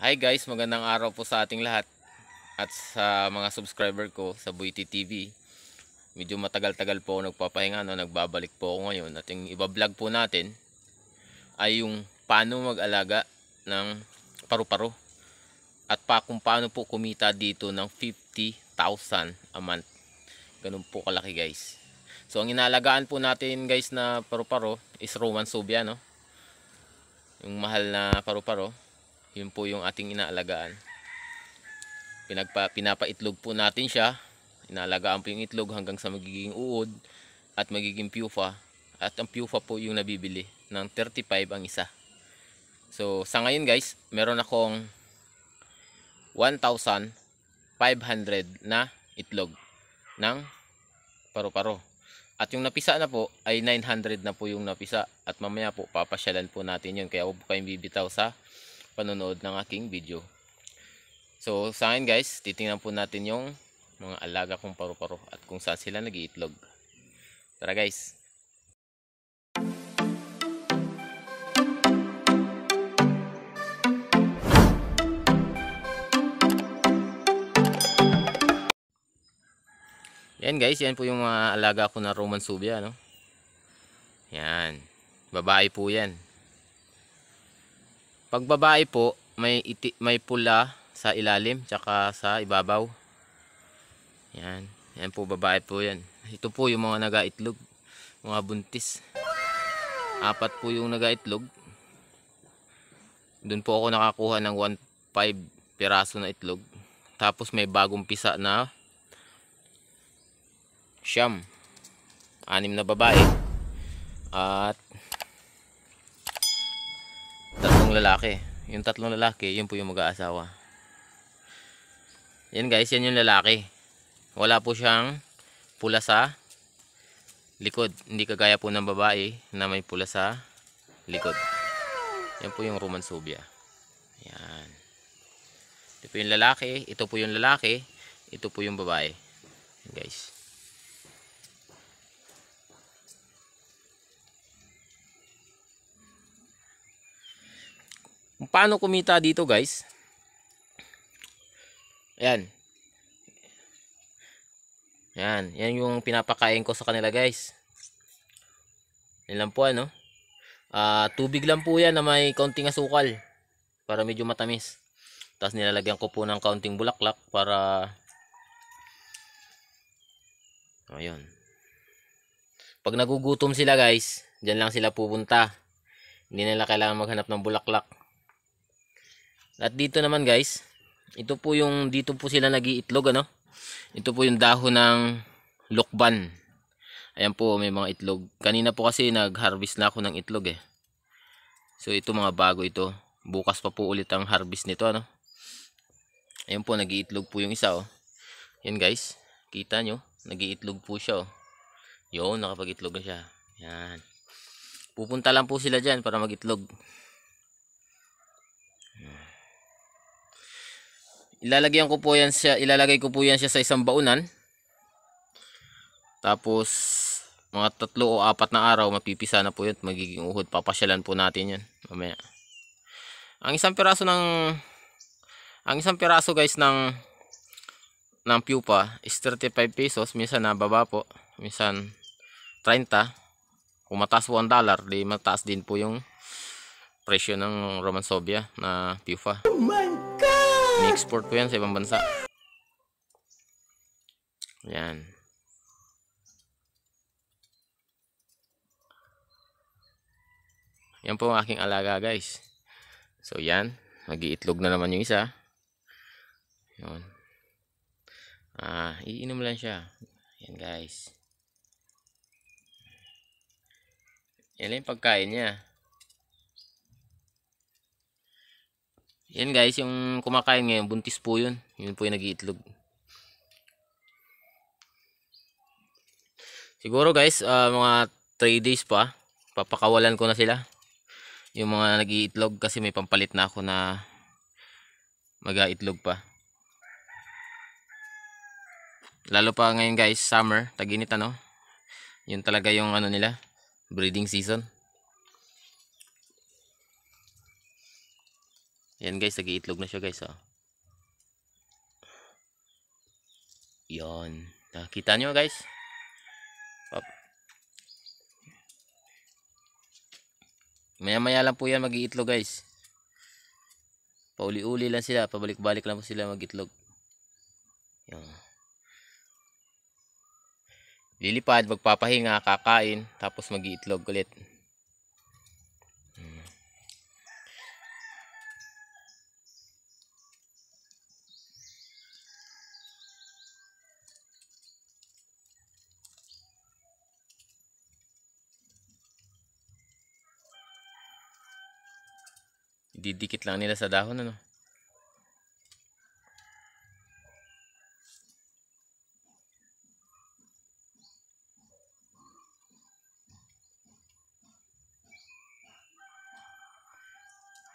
Hi guys, magandang araw po sa ating lahat at sa mga subscriber ko sa Buiti TV. Medyo matagal-tagal po ako nagpapahinga, no? nagbabalik po ako ngayon. At yung iba-vlog po natin ay yung paano mag-alaga ng paru-paro at pa kung paano po kumita dito ng 50,000 a month. Ganun po kalaki guys. So ang inalagaan po natin guys na paru-paro is Roman Sobia, no? Yung mahal na paru-paro yun po yung ating inaalagaan. Pinagpa, pinapaitlog po natin siya. Inaalagaan po yung itlog hanggang sa magiging uod at magiging pupa. At ang pupa po yung nabibili ng 35 ang isa. So sa ngayon guys, meron akong 1,500 na itlog ng paro-paro. At yung napisa na po ay 900 na po yung napisa at mamaya po papasyalan po natin yun. Kaya huwag po kayong bibitaw sa panonood ng aking video. So sa akin guys, titingnan po natin yung mga alaga kong paru-paro at kung saan sila nag-iitlog. Tara guys! Yan guys, yan po yung mga alaga ko na Roman Subia, no? Yan. Babae po yan. Pag babae po, may iti, may pula sa ilalim tsaka sa ibabaw. Yan. Yan po babae po yan. Ito po yung mga nagaitlog, mga buntis. Apat po yung nagaitlog. Doon po ako nakakuha ng 1.5 piraso na itlog. Tapos may bagong pisa na siyam. Anim na babae. At tatlong lalaki. Yung tatlong lalaki, yun po yung mag-aasawa. Yan guys, yan yung lalaki. Wala po siyang pula sa likod. Hindi kagaya po ng babae na may pula sa likod. Yan po yung Roman Subia. Yan. Ito po yung lalaki. Ito po yung lalaki. Ito po yung babae. Yan guys. Paano kumita dito guys? Ayan. Ayan. Yan yung pinapakain ko sa kanila guys. Yan lang po ano. Uh, tubig lang po yan na may kaunting asukal. Para medyo matamis. Tapos nilalagyan ko po ng kaunting bulaklak para... Ayun. Pag nagugutom sila guys, dyan lang sila pupunta. Hindi nila kailangan maghanap ng bulaklak. At dito naman guys, ito po yung dito po sila nagiiitlog ano. Ito po yung dahon ng lukban. Ayan po may mga itlog. Kanina po kasi nag-harvest na ako ng itlog eh. So ito mga bago ito. Bukas pa po ulit ang harvest nito ano. Ayan po nagiiitlog po yung isa oh. Yan guys, kita nyo, Nagiiitlog po siya oh. Yo, nakapag-itlog na siya. Yan. Pupunta lang po sila diyan para mag-itlog. ilalagay ko po yan siya, ilalagay ko po yan siya sa isang baunan. Tapos mga tatlo o apat na araw mapipisa na po yun magiging uhod. Papasyalan po natin yan mamaya. Ang isang piraso ng ang isang piraso guys ng ng pupa is 35 pesos. Minsan nababa po. Minsan 30. Kung mataas po ang dollar, di mataas din po yung presyo ng Romansovia na pupa export ko yan sa ibang bansa. Yan. Yan po ang aking alaga guys. So yan. mag na naman yung isa. Yun. Ah, iinom lang siya. Yan guys. Yan lang yung pagkain niya. Yan guys, yung kumakain ngayon, buntis po yun. Yun po yung nag-iitlog. Siguro guys, uh, mga 3 days pa, papakawalan ko na sila. Yung mga nag-iitlog kasi may pampalit na ako na mag-iitlog pa. Lalo pa ngayon guys, summer, taginit ano. Yun talaga yung ano nila, breeding season. Yan guys, nag-iitlog na siya guys. Oh. Yan. Nakita nyo guys. Pop. Maya maya lang po yan mag-iitlog guys. Pauli-uli lang sila. Pabalik-balik lang po sila mag-itlog. Yan. Lilipad, magpapahinga, kakain, tapos mag-iitlog ulit. Didikit lang nila sa dahon ano.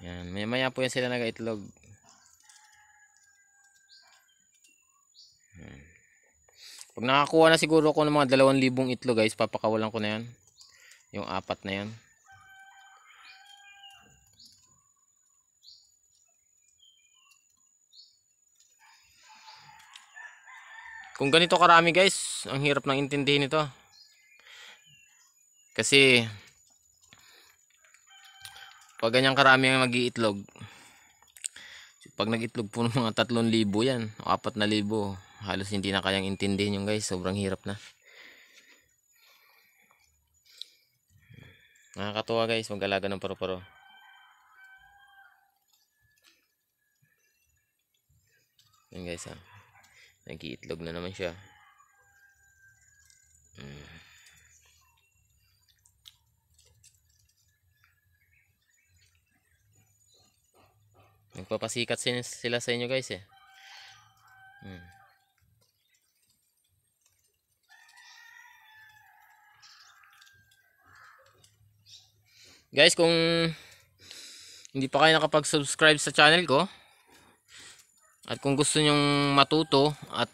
Yan, may maya po yan sila nag-itlog. Pag nakakuha na siguro ko ng mga 2,000 itlog guys, papakawalan ko na yan. Yung apat na yan. Kung ganito karami guys, ang hirap nang intindihin ito. Kasi pag ganyan karami ang mag-iitlog, pag nag-itlog po ng mga 3,000 yan o 4,000, halos hindi na kayang intindihin yung guys. Sobrang hirap na. Nakakatuwa guys, mag-alaga ng paru-paro. Yan guys ha. Ah. Nag-iitlog na naman siya. Mm. Nagpapasikat sila sa inyo guys eh. Mm. Guys, kung hindi pa kayo nakapag-subscribe sa channel ko, at kung gusto nyong matuto at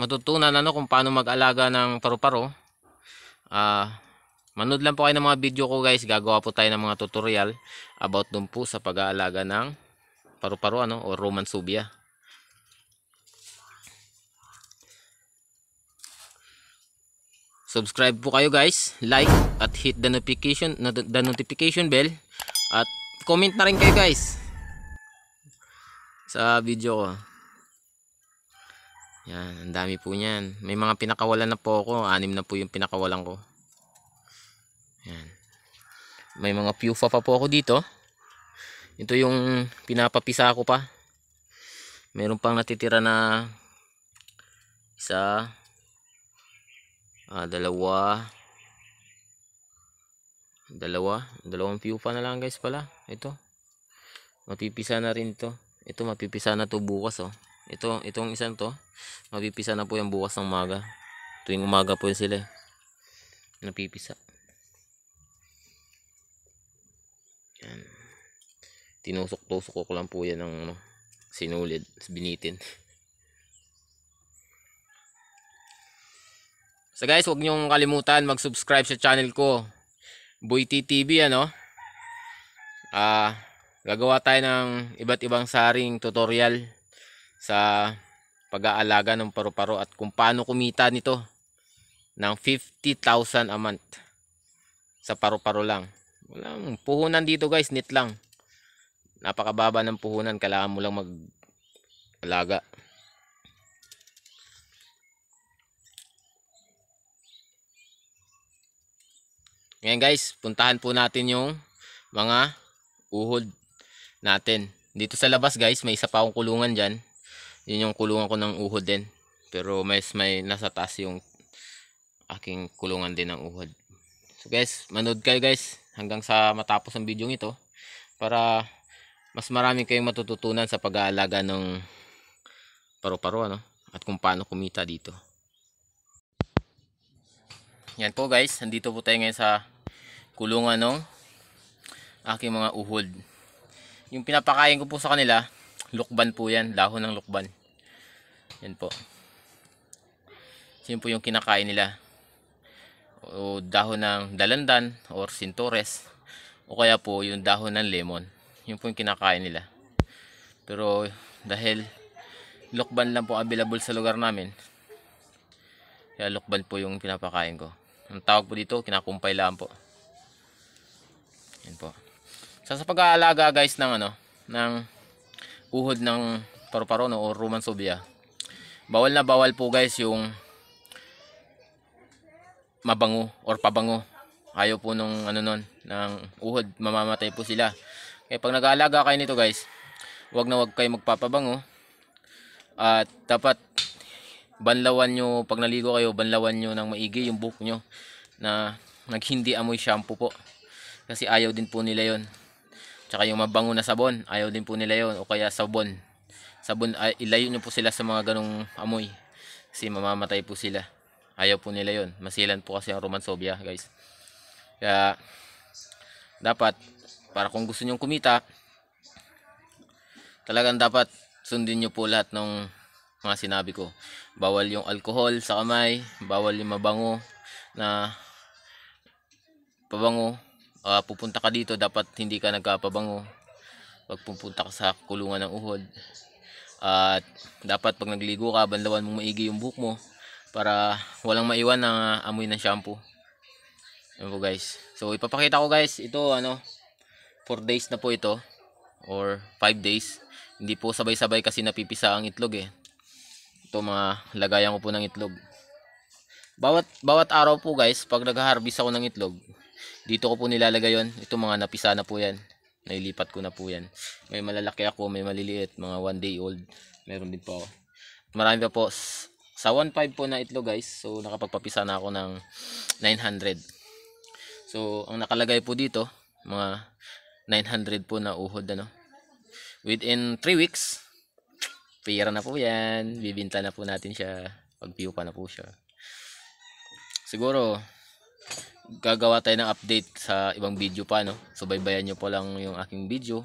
matutunan ano kung paano mag-alaga ng paru-paro, ah, -paro, uh, Manood lang po kayo ng mga video ko guys. Gagawa po tayo ng mga tutorial about dun po sa pag-aalaga ng paru-paro ano, o Roman Subia. Subscribe po kayo guys. Like at hit the notification, the notification bell. At comment na rin kayo guys sa video ko. Yan, ang dami po niyan. May mga pinakawalan na po ako. Anim na po yung pinakawalan ko. Yan. May mga pufa pa po ako dito. Ito yung pinapapisa ko pa. Meron pang natitira na isa ah, dalawa dalawa dalawang pufa na lang guys pala ito mapipisa na rin to ito mapipisa na to bukas oh. Ito itong isang to mapipisa na po yung bukas ng umaga. Tuwing umaga po yan sila. Eh. Napipisa. Yan. Tinusok-tusok ko lang po yan ng ano, sinulid, binitin. So guys, huwag niyong kalimutan mag-subscribe sa channel ko. Boy TV ano? Ah, uh, gagawa tayo ng iba't ibang saring tutorial sa pag-aalaga ng paru-paro at kung paano kumita nito ng 50,000 a month sa paru-paro lang. Walang puhunan dito guys, nit lang. Napakababa ng puhunan, kailangan mo lang mag-alaga. Ngayon guys, puntahan po natin yung mga uhod natin. Dito sa labas guys, may isa pa akong kulungan dyan. Yun yung kulungan ko ng uhod din. Pero mas may nasa taas yung aking kulungan din ng uhod. So guys, manood kayo guys hanggang sa matapos ang video ito para mas marami kayong matututunan sa pag-aalaga ng paru-paro ano at kung paano kumita dito. Yan po guys, nandito po tayo ngayon sa kulungan ng aking mga uhod yung pinapakain ko po sa kanila lukban po yan dahon ng lukban yan po yun po yung kinakain nila o dahon ng dalandan or sintores o kaya po yung dahon ng lemon yun po yung kinakain nila pero dahil lukban lang po available sa lugar namin kaya lukban po yung pinapakain ko ang tawag po dito kinakumpay lang po yan po So, sa pag-aalaga guys ng ano, ng uhod ng paru-paro no, o Roman Sobia, bawal na bawal po guys yung mabango or pabango. Ayaw po nung ano nun, ng uhod, mamamatay po sila. Kaya pag nag-aalaga kayo nito guys, wag na wag kayo magpapabango. At dapat banlawan nyo, pag naligo kayo, banlawan nyo ng maigi yung buhok nyo na naghindi amoy shampoo po. Kasi ayaw din po nila yon Tsaka yung mabango na sabon, ayaw din po nila yon o kaya sabon. Sabon, ay, ilayo niyo po sila sa mga ganong amoy. Kasi mamamatay po sila. Ayaw po nila yon Masilan po kasi ang romansovia guys. Kaya, dapat, para kung gusto niyo kumita, talagang dapat sundin niyo po lahat ng mga sinabi ko. Bawal yung alcohol sa kamay, bawal yung mabango na pabango uh, pupunta ka dito dapat hindi ka nagkapabango pag pupunta ka sa kulungan ng uhod at uh, dapat pag nagligo ka banlawan mong maigi yung buhok mo para walang maiwan na amoy ng shampoo yun po guys so ipapakita ko guys ito ano 4 days na po ito or 5 days hindi po sabay sabay kasi napipisa ang itlog eh ito mga lagayan ko po ng itlog bawat bawat araw po guys pag nag-harvest ako ng itlog dito ko po nilalagay yon. itong mga napisa na po yan. Nailipat ko na po yan. May malalaki ako, may maliliit. Mga 1 day old. Meron din po ako. Marami pa po. Sa 1.5 po na itlog guys. So nakapagpapisa na ako ng 900. So ang nakalagay po dito, mga 900 po na uhod ano. Within 3 weeks, pera na po yan. Bibinta na po natin siya. pag Pagpiupa na po siya. Siguro, gagawa tayo ng update sa ibang video pa no so baybayan nyo po lang yung aking video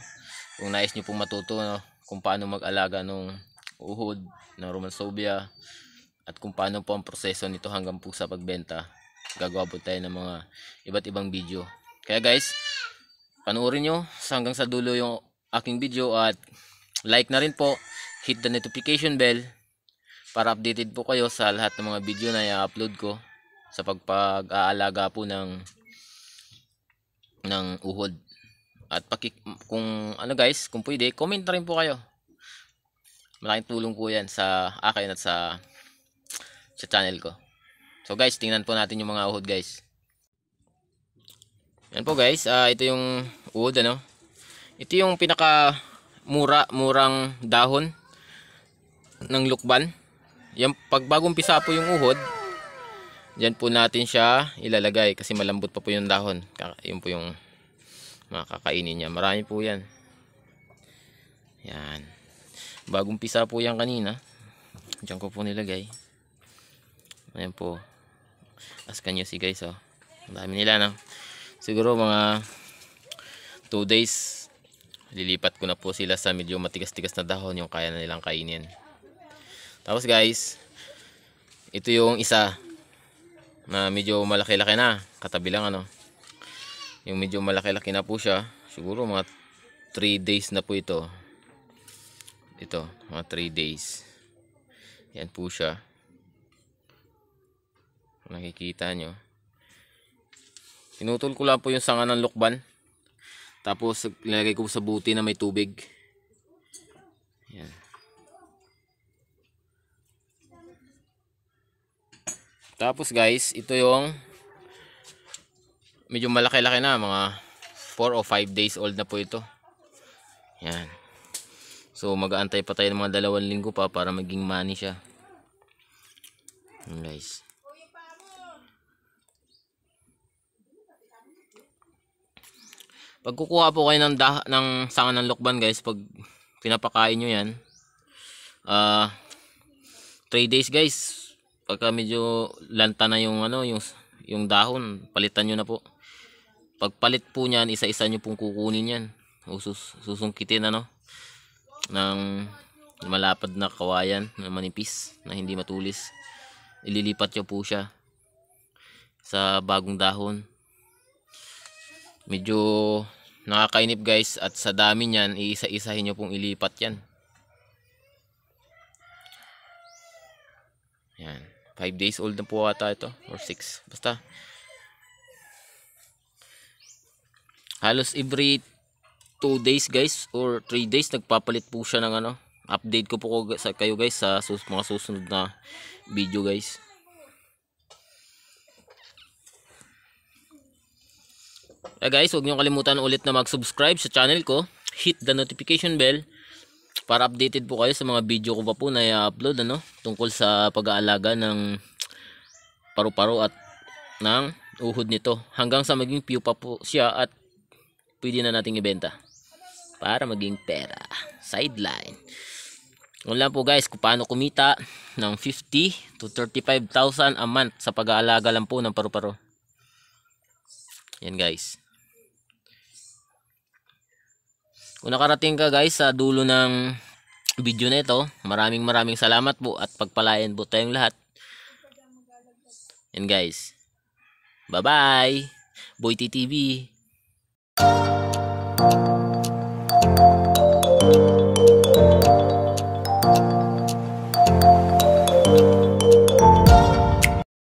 kung nais nyo pong matuto no, kung paano mag-alaga ng uhod ng Roman Sobia at kung paano po ang proseso nito hanggang po sa pagbenta gagawa po tayo ng mga iba't ibang video kaya guys panoorin nyo hanggang sa dulo yung aking video at like na rin po hit the notification bell para updated po kayo sa lahat ng mga video na i-upload ko sa pagpag-aalaga po ng ng uhod. At paki, kung ano guys, kung pwede, comment na rin po kayo. Malaking tulong po yan sa akin at sa sa channel ko. So guys, tingnan po natin yung mga uhod guys. Yan po guys, uh, ito yung uhod ano. Ito yung pinaka mura, murang dahon ng lukban. Yan, pag bagong pisa po yung uhod, Diyan po natin siya ilalagay kasi malambot pa po yung dahon. Yun po yung makakainin niya. Marami po yan. Yan. Bagong pisa po yan kanina. Diyan ko po nilagay. Ayan po. Askan can si guys oh. Ang dami nila no. Siguro mga 2 days lilipat ko na po sila sa medyo matigas-tigas na dahon yung kaya na nilang kainin. Tapos guys, ito yung isa na medyo malaki-laki na katabi lang ano yung medyo malaki-laki na po siya siguro mga 3 days na po ito ito mga 3 days yan po siya nakikita nyo pinutol ko lang po yung sanga ng lukban tapos nilagay ko sa buti na may tubig yan Tapos guys, ito yung medyo malaki-laki na mga 4 o 5 days old na po ito. Yan. So mag-aantay pa tayo ng mga dalawang linggo pa para maging money siya. Yan guys. Pagkukuha po kayo ng, ng sanga ng lukban guys, pag pinapakain nyo yan, uh, ah, 3 days guys, pagka medyo lanta na yung ano yung yung dahon palitan niyo na po pagpalit po niyan isa-isa niyo pong kukunin yan o susungkitin ano ng malapad na kawayan na manipis na hindi matulis ililipat niyo po siya sa bagong dahon medyo nakakainip guys at sa dami niyan iisa-isahin niyo pong ilipat yan yan 5 days old na po ata ito or 6 basta halos every 2 days guys or 3 days nagpapalit po siya ng ano update ko po ko sa kayo guys sa sus mga susunod na video guys eh guys, huwag niyo kalimutan ulit na mag-subscribe sa channel ko. Hit the notification bell para updated po kayo sa mga video ko pa po na i-upload ano tungkol sa pag-aalaga ng paru-paro at ng uhod nito hanggang sa maging pupa po siya at pwede na nating ibenta para maging pera sideline yun lang po guys kung paano kumita ng 50 to 35,000 a month sa pag-aalaga lang po ng paru-paro yan guys Kung nakarating ka guys sa dulo ng video na ito, maraming maraming salamat po at pagpalain po tayong lahat. And guys, bye-bye! Boy TTV! Thank